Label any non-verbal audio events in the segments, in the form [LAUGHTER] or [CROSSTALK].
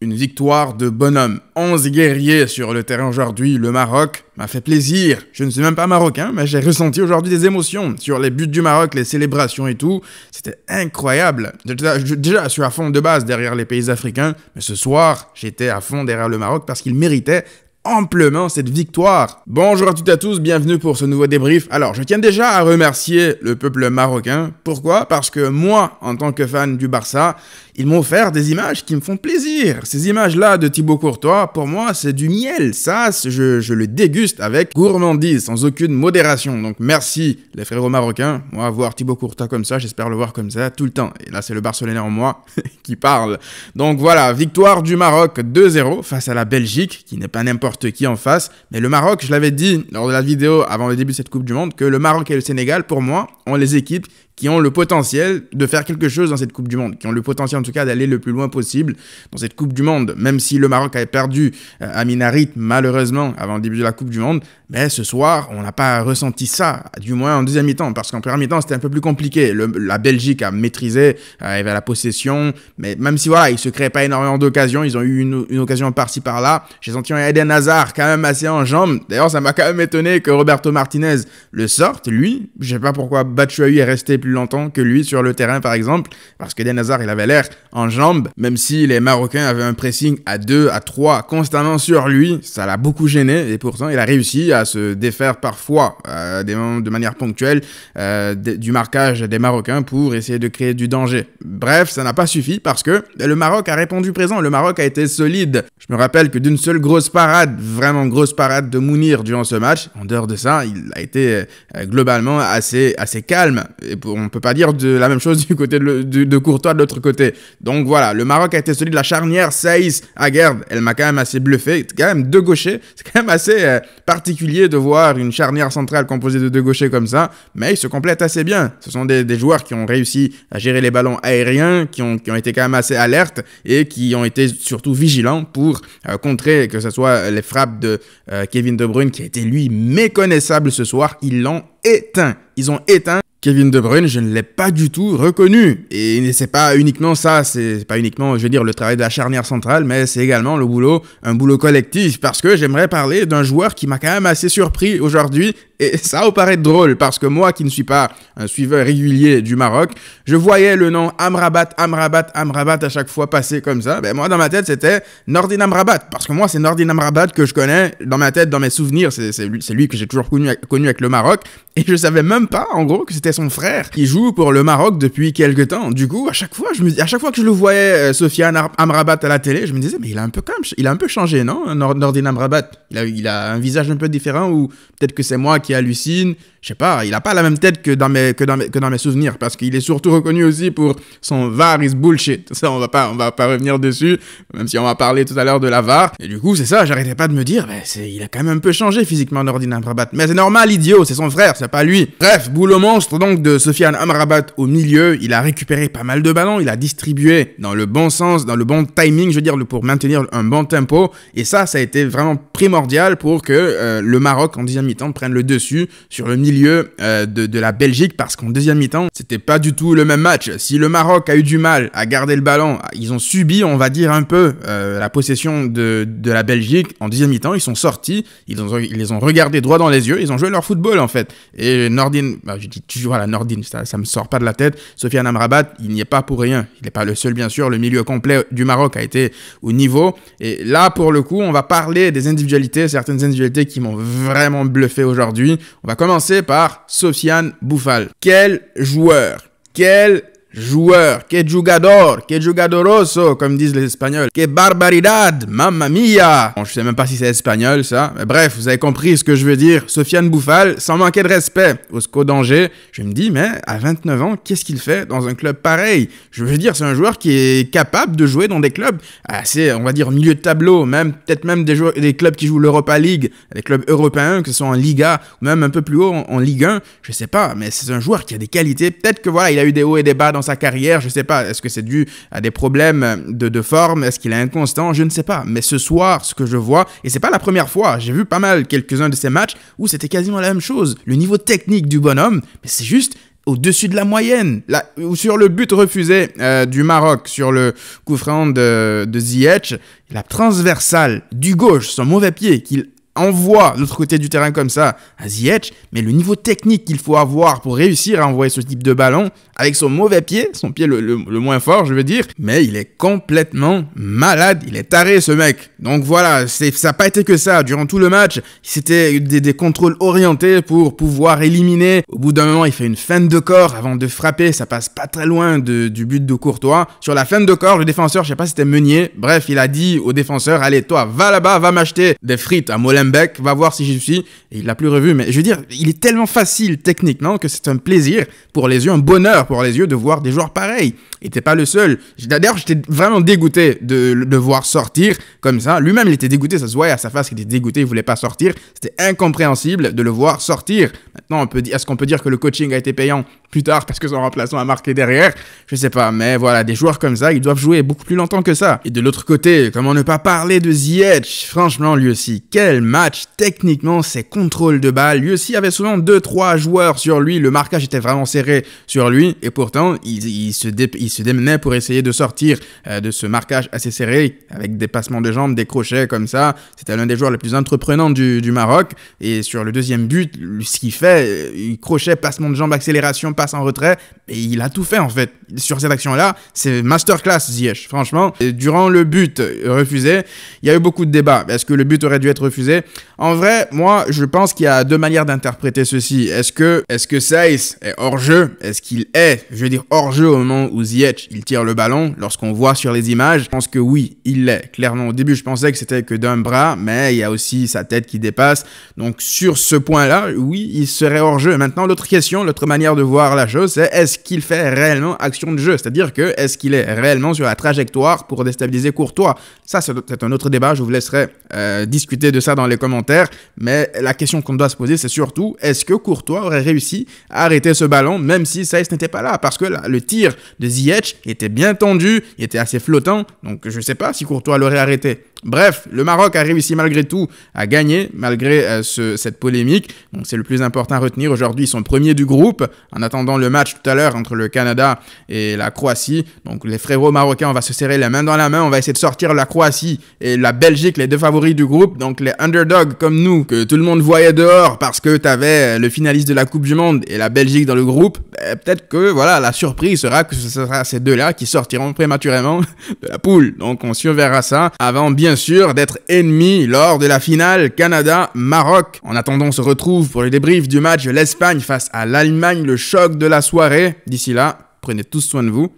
Une victoire de bonhomme. 11 guerriers sur le terrain aujourd'hui. Le Maroc m'a fait plaisir. Je ne suis même pas marocain, mais j'ai ressenti aujourd'hui des émotions sur les buts du Maroc, les célébrations et tout. C'était incroyable. Déjà, je, suis à fond de base derrière les pays africains, mais ce soir, j'étais à fond derrière le Maroc parce qu'il méritait amplement cette victoire. Bonjour à toutes et à tous, bienvenue pour ce nouveau débrief. Alors, je tiens déjà à remercier le peuple marocain. Pourquoi Parce que moi, en tant que fan du Barça, ils m'ont offert des images qui me font plaisir. Ces images-là de Thibaut Courtois, pour moi, c'est du miel. Ça, je, le déguste avec gourmandise, sans aucune modération. Donc merci les frérots marocains. Moi, voir Thibaut Courtois comme ça, j'espère le voir comme ça tout le temps. Et là, c'est le Barcelonais en moi [LAUGHS] qui parle. Donc voilà, victoire du Maroc 2-0 face à la Belgique, qui n'est pas n'importe qui en face. Mais le Maroc, je l'avais dit lors de la vidéo avant le début de cette Coupe du Monde, que le Maroc et le Sénégal, pour moi, ont les équipes qui ont le potentiel de faire quelque chose dans cette Coupe du Monde, qui ont le potentiel en tout cas d'aller le plus loin possible dans cette Coupe du Monde. Même si le Maroc avait perdu à euh, Minarit, malheureusement, avant le début de la Coupe du Monde, mais ce soir, on n'a pas ressenti ça, du moins en deuxième mi-temps, parce qu'en première mi-temps, c'était un peu plus compliqué. la Belgique a maîtrisé, euh, avait la possession, mais même si voilà, ils se créaient pas énormément d'occasions, ils ont eu une, occasion par-ci par-là. J'ai senti un Eden Hazard quand même assez en jambes. D'ailleurs, ça m'a quand même étonné que Roberto Martinez le sorte, lui. Je sais pas pourquoi Batshuayi est resté plus longtemps que lui sur le terrain, par exemple, parce que des il avait l'air en jambes, même si les Marocains avaient un pressing à 2, à 3 constamment sur lui, ça l'a beaucoup gêné, et pourtant, il a réussi à se défaire parfois, euh, de manière ponctuelle, euh, du marquage des Marocains pour essayer de créer du danger. Bref, ça n'a pas suffi parce que le Maroc a répondu présent, le Maroc a été solide. Je me rappelle que d'une seule grosse parade, vraiment grosse parade de Mounir durant ce match, en dehors de ça, il a été euh, globalement assez, assez calme. Et pour, on peut pas dire de la même chose [LAUGHS] du côté de, Courtois de l'autre côté. Donc voilà, le Maroc a été celui de la charnière Saïs Aguerd. Elle m'a quand même assez bluffé. C'est quand même deux gauchers. C'est quand même assez euh, particulier de voir une charnière centrale composée de deux gauchers comme ça. Mais ils se complètent assez bien. Ce sont des, joueurs qui ont réussi à gérer les ballons aériens, qui ont, qui ont été quand même assez alertes et qui ont été surtout vigilants pour euh, contrer que ce soit les frappes de euh, Kevin De Bruyne qui a été lui méconnaissable ce soir. Ils l'ont éteint. Ils ont éteint Kevin De Bruyne, je ne l'ai pas du tout reconnu. Et c'est pas uniquement ça, c'est pas uniquement, je veux dire, le travail de la charnière centrale, mais c'est également le boulot, un boulot collectif, parce que j'aimerais parler d'un joueur qui m'a quand même assez surpris aujourd'hui et ça va paraît drôle parce que moi qui ne suis pas un suiveur régulier du Maroc, je voyais le nom Amrabat, Amrabat, Amrabat à chaque fois passer comme ça. Ben moi dans ma tête c'était Nordin Amrabat parce que moi c'est Nordin Amrabat que je connais dans ma tête, dans mes souvenirs. C'est lui, que j'ai toujours connu, connu avec le Maroc et je savais même pas en gros que c'était son frère qui joue pour le Maroc depuis quelques temps. Du coup à chaque fois je me, à chaque fois que je le voyais Sofia euh, Sofiane Amrabat à la télé, je me disais mais il a un peu il a un peu changé non Nordin Amrabat. Il a, il a un visage un peu différent ou peut-être que c'est moi qui qui hallucine je sais pas, il n'a pas la même tête que dans mes, que que dans mes souvenirs, parce qu'il est surtout reconnu aussi pour son VAR is bullshit. [LAUGHS] Ça, on va pas, va pas revenir dessus, même si on va parler tout à l'heure de la VAR. Et du coup, c'est ça, j'arrêtais pas de me dire, bah, il a quand même un peu changé physiquement Nordin Amrabat. Mais c'est normal, idiot, c'est son frère, c'est pas lui. Bref, boule monstre donc de Sofiane Amrabat au milieu, il a récupéré pas mal de ballons, il a distribué dans le bon sens, dans le bon timing, je veux dire, pour maintenir un bon tempo. Et ça, ça a été vraiment primordial pour que euh, le Maroc, en deuxième mi-temps, prenne le dessus sur le milieu euh, de, la Belgique parce qu'en deuxième mi-temps, c'était pas du tout le même match. Si le Maroc a eu du mal à garder le ballon, ils ont subi, on va dire, un peu euh, la possession de, de, la Belgique. En deuxième mi-temps, ils sont sortis, ils, ont, ils les ont regardés droit dans les yeux, ils ont joué leur football en fait. Et Nordine bah, je dis toujours à la Nordine ça, ça me sort pas de la tête. Sofiane Amrabat, il n'y est pas pour rien. Il n'est pas le seul, bien sûr. Le milieu complet du Maroc a été au niveau. Et là, pour le coup, on va parler des individualités, certaines individualités qui m'ont vraiment bluffé aujourd'hui. On va commencer par Sofiane Bouffal. Quel joueur, quel joueur, que jugador, que jugadoroso, comme disent les Espagnols, que barbaridad, mamma mia. Bon, je sais même pas si c'est espagnol ça, mais bref, vous avez compris ce que je veux dire. Sofiane Bouffal, sans manquer de respect, au danger. je me dis, mais à 29 ans, qu'est-ce qu'il fait dans un club pareil Je veux dire, c'est un joueur qui est capable de jouer dans des clubs assez, on va dire, milieu de tableau, même peut-être même des, des clubs qui jouent l'Europa League, des clubs européens, que ce soit en Liga ou même un peu plus haut en, en Ligue 1, je sais pas, mais c'est un joueur qui a des qualités. Peut-être que voilà, il a eu des hauts et des bas dans sa carrière, je sais pas. Est-ce que c'est dû à des problèmes de, forme Est-ce qu'il est inconstant Je ne sais pas. Mais ce soir, ce que je vois, et c'est pas la première fois, j'ai vu pas mal quelques-uns de ces matchs où c'était quasiment la même chose. Le niveau technique du bonhomme, mais c'est juste au-dessus de la moyenne. Là, sur le but refusé euh, du Maroc, sur le coup franc de, de Ziyech, la transversale du gauche, son mauvais pied qu'il envoie de l'autre côté du terrain comme ça à Ziyech, mais le niveau technique qu'il faut avoir pour réussir à envoyer ce type de ballon, avec son mauvais pied, son pied le, moins fort, je veux dire, mais il est complètement malade, il est taré ce mec. Donc voilà, c'est, ça n'a pas été que ça. Durant tout le match, c'était des, des contrôles orientés pour pouvoir éliminer. Au bout d'un moment, il fait une fin de corps avant de frapper, ça passe pas très loin du but de Courtois. Sur la fin de corps, le défenseur, je sais pas si c'était Meunier, bref, il a dit au défenseur, allez toi, va là-bas, va m'acheter des frites à Molenbeek, va voir si j'y suis. Et il l'a plus revu, mais je veux dire, il est tellement facile techniquement que c'est un plaisir pour les yeux, un bonheur pour les yeux de voir des joueurs pareils. Il n'était pas le seul. D'ailleurs, j'étais vraiment dégoûté de le voir sortir comme ça. Lui-même, il était dégoûté, ça se voyait à sa face qu'il était dégoûté, il voulait pas sortir. C'était incompréhensible de le voir sortir. Maintenant, on peut dire, est-ce qu'on peut dire que le coaching a été payant plus tard parce que son remplaçant a marqué derrière. Je sais pas, mais voilà, des joueurs comme ça, ils doivent jouer beaucoup plus longtemps que ça. Et de l'autre côté, comment ne pas parler de Ziyech Franchement, lui aussi, quel match Techniquement, ses contrôles de balle, lui aussi avait souvent 2-3 joueurs sur lui, le marquage était vraiment serré sur lui, et pourtant, il, se, démenait pour essayer de sortir euh, de ce marquage assez serré, avec des passements de jambes, des crochets comme ça. C'était l'un des joueurs les plus entreprenants du, du Maroc, et sur le deuxième but, ce qu'il fait, euh, il crochet, passement de jambes, accélération, passe en retrait. Et il a tout fait en fait. Sur cette action-là, c'est masterclass Ziyech, franchement. durant le but refusé, il y a eu beaucoup de débats. Est-ce que le but aurait dû être refusé En vrai, moi, je pense qu'il y a deux manières d'interpréter ceci. Est-ce que, est-ce que Saïs est hors jeu Est-ce qu'il est, je veux dire, hors jeu au moment où Ziyech, il tire le ballon Lorsqu'on voit sur les images, je pense que oui, il l'est. Clairement, au début, je pensais que c'était que d'un bras, mais il y a aussi sa tête qui dépasse. Donc sur ce point-là, oui, il serait hors jeu. Maintenant, l'autre question, l'autre manière de voir la chose, c'est est-ce qu'il fait réellement action de jeu C'est-à-dire que est-ce qu'il est réellement sur la trajectoire pour déstabiliser Courtois Ça, c'est un autre débat. Je vous laisserai euh, discuter de ça dans les commentaires. Mais la question qu'on doit se poser, c'est surtout est-ce que Courtois aurait réussi à arrêter ce ballon, même si Saïs n'était pas là Parce que le tir de Ziyech était bien tendu, il était assez flottant. Donc, je ne sais pas si Courtois l'aurait arrêté. Bref, le Maroc arrive ici malgré tout à gagner, malgré euh, cette polémique. Donc c'est le plus important à retenir. Aujourd'hui, ils sont premiers du groupe, en attendant le match tout à l'heure entre le Canada et la Croatie. Donc les frérots marocains, on va se serrer la main dans la main, on va essayer de sortir la Croatie et la Belgique, les deux favoris du groupe. Donc les underdogs comme nous, que tout le monde voyait dehors parce que t'avais euh, le finaliste de la Coupe du Monde et la Belgique dans le groupe. Ben, peut-être que voilà, la surprise sera que ce sera ces deux-là qui sortiront prématurément [LAUGHS] de la poule. Donc on surverra ça avant bien bien sûr d'être ennemi lors de la finale Canada-Maroc. En attendant, on se retrouve pour le débrief du match l'Espagne face à l'Allemagne, le choc de la soirée. D'ici là, prenez tous soin de vous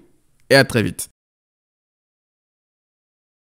et à très vite.